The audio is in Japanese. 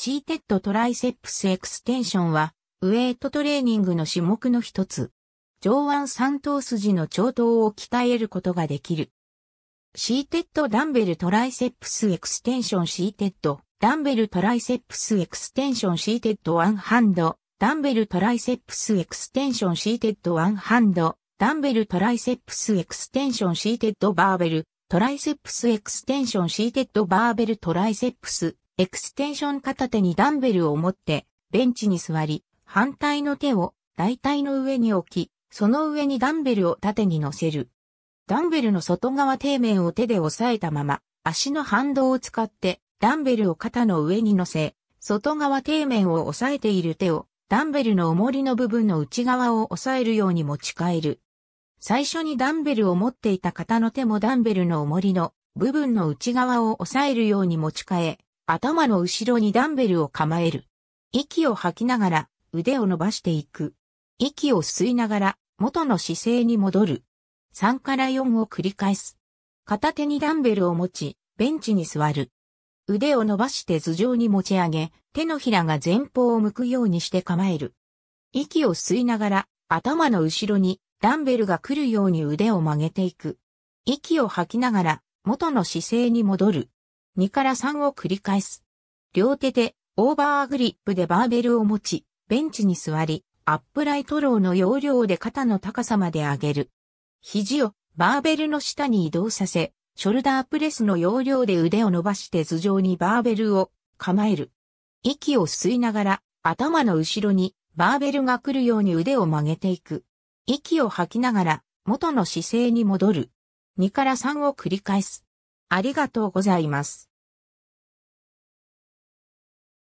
シーテッドトライセップスエクステンションは、ウエイトトレーニングの種目の一つ。上腕三頭筋の長頭を鍛えることができる。シーテッドダンベルトライセップスエクステンションシーテッドダンベルトライセップスエクステンションシーテッドワンハンドダンベルトライセップスエクステンションシーテッドワンハンドダンベルトライセップスエクステンションシーテッドバーベルトライセップスエクステンションシーテッドバーベルトライセップスエクステンション片手にダンベルを持って、ベンチに座り、反対の手を大体の上に置き、その上にダンベルを縦に乗せる。ダンベルの外側底面を手で押さえたまま、足の反動を使って、ダンベルを肩の上に乗せ、外側底面を押さえている手を、ダンベルの重りの部分の内側を押さえるように持ち替える。最初にダンベルを持っていた肩の手もダンベルの重りの部分の内側を押さえるように持ち替え、頭の後ろにダンベルを構える。息を吐きながら腕を伸ばしていく。息を吸いながら元の姿勢に戻る。3から4を繰り返す。片手にダンベルを持ち、ベンチに座る。腕を伸ばして頭上に持ち上げ、手のひらが前方を向くようにして構える。息を吸いながら、頭の後ろにダンベルが来るように腕を曲げていく。息を吐きながら、元の姿勢に戻る。2から3を繰り返す。両手でオーバーグリップでバーベルを持ち、ベンチに座り、アップライトローの要領で肩の高さまで上げる。肘をバーベルの下に移動させ、ショルダープレスの要領で腕を伸ばして頭上にバーベルを構える。息を吸いながら頭の後ろにバーベルが来るように腕を曲げていく。息を吐きながら元の姿勢に戻る。2から3を繰り返す。ありがとうございます。